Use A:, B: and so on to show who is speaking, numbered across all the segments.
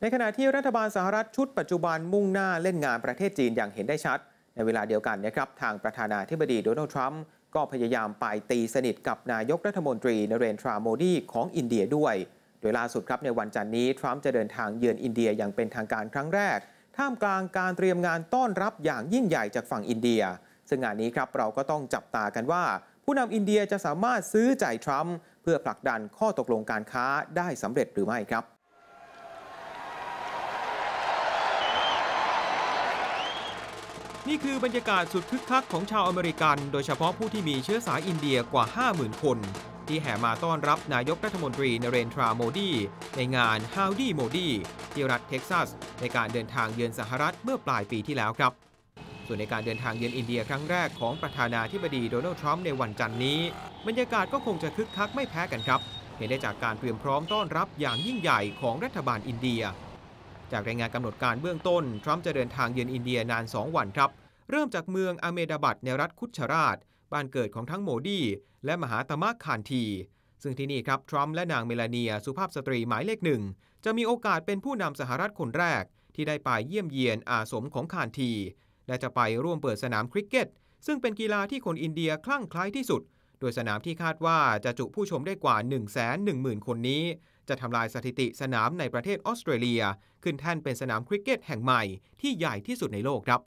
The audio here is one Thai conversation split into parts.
A: ในขณะที่รัฐบาลสหรัฐชุดปัจจุบันมุ่งหน้าเล่นงานประเทศจีนอย่างเห็นได้ชัด ในเวลาเดียวกันนะครับทางประธานาธิบดีโดนัลด์ทรัมป์ก็พยายามไปตีสนิทกับนายกรัฐมนตรีนเรนทราโมดีของอินเดียด้วย โดยล่าสุดครับในวันจันนี้ทรัมป์จะเดินทางเยือนอินเดียอย่างเป็นทางการครั้งแรก ท่ามกลางการเตรียมงานต้อนรับอย่างยิ่งใหญ่จากฝั่งอินเดีย ซึ่งงานนี้ครับเราก็ต้องจับตากันว่า ผู้นำอินเดียจะสามารถซื้อใจทรัมป์เพื่อผลักดันข้อตกลงการค้าได้สำเร็จหรือไม่ครับนี่คือบรรยากาศสุดคึกคักของชาวอเมริกัน โดยเฉพาะผู้ที่มีเชื้อสายอินเดียกว่า 50,000 คน ที่แห่มาต้อนรับนายกรัฐมนตรีนเรนทราโมดี ในงาน Howdy Modi ที่รัฐเท็กซัส ในการเดินทางเยือนสหรัฐเมื่อปลายปีที่แล้วครับ ส่วนในการเดินทางเยือนอินเดียครั้งแรกของประธานาธิบดีโดนัลด์ทรัมป์ในวันจันนี้บรรยากาศก็คงจะคึกคักไม่แพ้กันครับเห็นได้จากการเตรียมพร้อมต้อนรับ อย่างยิ่งใหญ่ของรัฐบาลอินเดียจากรายงานกำหนดการเบื้องต้น ทรัมป์จะเดินทางเยือนอินเดียนาน 2 วันครับ เริ่มจากเมืองอเมดาบัดในรัฐคุชราชบ้านเกิดของทั้งโมดี และมหาตมะคานที ซึ่งที่นี่ครับ ทรัมป์และนางเมลานีย สุภาพสตรีหมายเลขหนึ่ง จะมีโอกาสเป็นผู้นำสหรัฐคนแรก ที่ได้ไปเยี่ยมเยียนอาสมของคานทีและจะไปร่วมเปิดสนามคริกเก็ตซึ่งเป็นกีฬาที่คนอินเดียคลั่งคล้ายที่สุด โดยสนามที่คาดว่าจะจุผู้ชมได้กว่า1 1 0 0 0 0 คนนี้จะทำลายสถิติสนามในประเทศออสเตรเลีย ขึ้นแท่นเป็นสนามคริกเก็ตแห่งใหม่ ที่ใหญ่ที่สุดในโลกครับ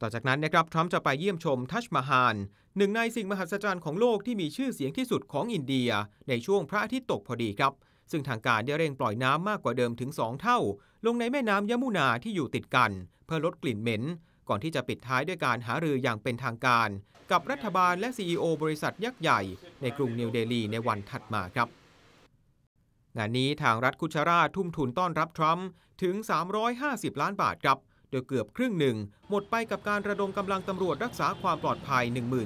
A: ต่อจากนั้นนะครับทรัมป์จะไปเยี่ยมชมทัชมาฮานหนึ่งในสิ่งมหัศจรรย์ของโลก ที่มีชื่อเสียงที่สุดของอินเดีย ในช่วงพระอาทิตย์ตกพอดีครับ ซึ่งทางการได้เร่งปล่อยน้ำมากกว่าเดิมถึง 2 เท่า ลงในแม่น้ำยมุนาที่อยู่ติดกันเพื่อลดกลิ่นเหม็นก่อนที่จะปิดท้ายด้วยการหารืออย่างเป็นทางการ กับรัฐบาลและซ e o บริษัทยักษ์ใหญ่ในกรุงนิวเดลีในวันถัดมาครับงานนี้ทางรัฐคุชาราทุ่มทุนต้อนรับทรัมป์ถึง 350 ล้านบาทครับ โดยเกือบครึ่งหนึ่งหมดไปกับการระดมกำลังตำรวจรักษาความปลอดภัย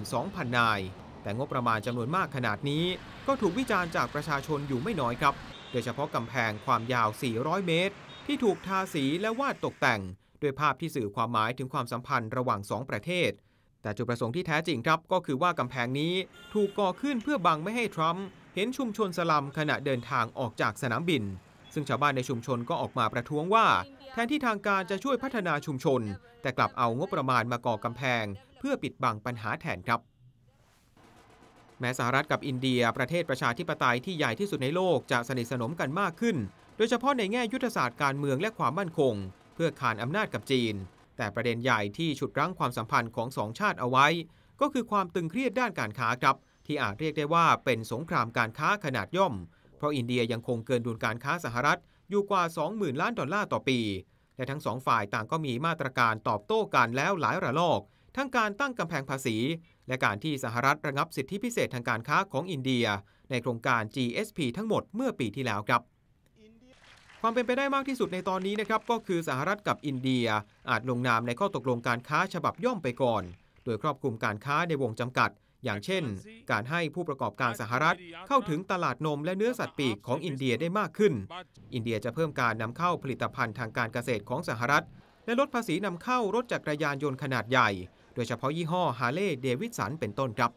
A: 12,000 นาย แต่งบประมาณจำนวนมากขนาดนี้ ก็ถูกวิจารณ์จากประชาชนอยู่ไม่น้อยครับ โดยเฉพาะกำแพงความยาว 400 เมตร ที่ถูกทาสีและวาดตกแต่ง ด้วยภาพที่สื่อความหมายถึงความสัมพันธ์ระหว่างสองประเทศ แต่จุดประสงค์ที่แท้จริงครับก็คือว่ากำแพงนี้ ถูกก่อขึ้นเพื่อบังไม่ให้ทรัมป์เห็นชุมชนสลัมขณะเดินทางออกจากสนามบิน ซึ่งชาวบ้านในชุมชนก็ออกมาประท้วงว่า แทนที่ทางการจะช่วยพัฒนาชุมชน แต่กลับเอางบประมาณมาก่อกำแพง เพื่อปิดบังปัญหาแทนครับ แม้สหรัฐกับอินเดีย ประเทศประชาธิปไตยที่ใหญ่ที่สุดในโลก จะสนิทสนมกันมากขึ้น โดยเฉพาะในแง่ยุทธศาสตร์การเมืองและความมั่นคง เพื่อขานอำนาจกับจีน แต่ประเด็นใหญ่ที่ฉุดรั้งความสัมพันธ์ของสองชาติเอาไว้ ก็คือความตึงเครียดด้านการค้าครับที่อาจเรียกได้ว่าเป็นสงครามการค้าขนาดย่อม เพราะอินเดียยังคงเกินดุลการค้าสหรัฐ อยู่กว่า 20,000 ล้านดอลลาร์ต่อปี และทั้งสองฝ่ายต่างก็มีมาตรการตอบโต้กันแล้วหลายระลอก ทั้งการตั้งกำแพงภาษี และการที่สหรัฐระงับสิทธิพิเศษทางการค้าของอินเดีย ในโครงการ GSP ทั้งหมดเมื่อปีที่แล้วครับ ความเป็นไปได้มากที่สุดในตอนนี้นะครับก็คือสหรัฐกับอินเดียอาจลงนามในข้อตกลงการค้าฉบับย่อมไปก่อน โดยครอบคลุมการค้าในวงจำกัดอย่างเช่น การให้ผู้ประกอบการสหรัฐ เข้าถึงตลาดนมและเนื้อสัตว์ปีกของอินเดียได้มากขึ้น อินเดียจะเพิ่มการนำเข้าผลิตภัณฑ์ทางการเกษตรของสหรัฐ และลดภาษีนำเข้ารถจักรยานยนต์ขนาดใหญ่ โดยเฉพาะยี่ห้อฮาร์เลย์เดวิดสันเป็นต้นครับ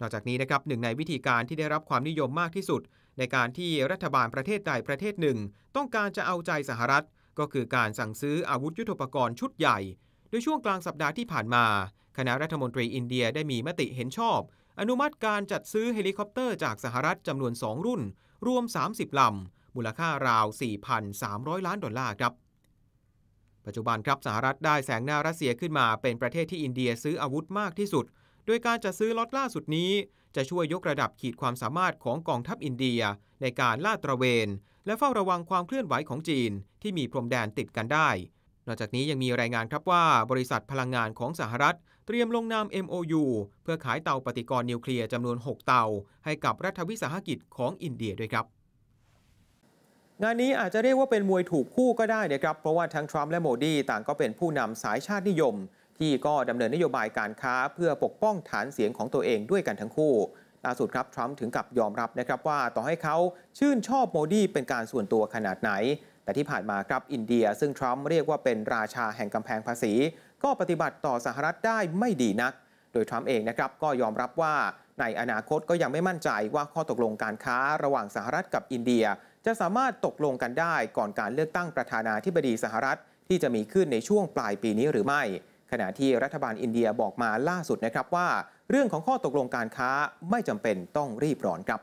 A: นอกจากนี้นะครับ หนึ่งในวิธีการที่ได้รับความนิยมมากที่สุด ในการที่รัฐบาลประเทศใดประเทศหนึ่งต้องการจะเอาใจสหรัฐ ก็คือการสั่งซื้ออาวุธยุทโธปกรณ์ชุดใหญ่โดยช่วงกลางสัปดาห์ที่ผ่านมาคณะรัฐมนตรีอินเดียได้มีมติเห็นชอบ อนุมัติการจัดซื้อเฮลิคอปเตอร์จากสหรัฐจำนวน 2 รุ่น รวม 30 ลำ มูลค่าราว 4,300 ล้านดอลลาร์ครับ ปัจจุบันครับสหรัฐได้แสงหน้ารัสเซียขึ้นมา เป็นประเทศที่อินเดียซื้ออาวุธมากที่สุด โดยการจัดซื้อล็อตล่าสุดนี้ จะช่วยยกระดับขีดความสามารถของกองทัพอินเดียในการลาดตระเวนและเฝ้าระวังความเคลื่อนไหวของจีน ที่มีพรมแดนติดกันได้ นอกจากนี้ยังมีรายงานครับว่า บริษัทพลังงานของสหรัฐเตรียมลงนาม MOU เพื่อขายเตาปฏิกรณ์นิวเคลียร์จำนวน 6 เตา ให้กับรัฐวิสาหกิจของอินเดียด้วยครับ งานนี้อาจจะเรียกว่าเป็นมวยถูกคู่ก็ได้นะครับ เพราะว่าทั้งทรัมป์และโมดีต่างก็เป็นผู้นำสายชาตินิยม ที่ก็ดำเนินนโยบายการค้าเพื่อปกป้องฐานเสียงของตัวเองด้วยกันทั้งคู่ล่าสุดครับทรัมป์ถึงกับยอมรับนะครับว่าต่อให้เขาชื่นชอบโมดี เป็นการส่วนตัวขนาดไหน แต่ที่ผ่านมาครับอินเดีย ซึ่งทรัมป์เรียกว่าเป็นราชาแห่งกำแพงภาษีก็ปฏิบัติต่อสหรัฐได้ไม่ดีนัก โดยทรัมป์เองนะครับก็ยอมรับว่าในอนาคตก็ยังไม่มั่นใจว่าข้อตกลงการค้าระหว่างสหรัฐกับอินเดีย จะสามารถตกลงกันได้ก่อนการเลือกตั้งประธานาธิบดีสหรัฐ ที่จะมีขึ้นในช่วงปลายปีนี้หรือไม่ ขณะที่รัฐบาลอินเดียบอกมาล่าสุดนะครับว่า เรื่องของข้อตกลงการค้าไม่จำเป็นต้องรีบร้อนครับ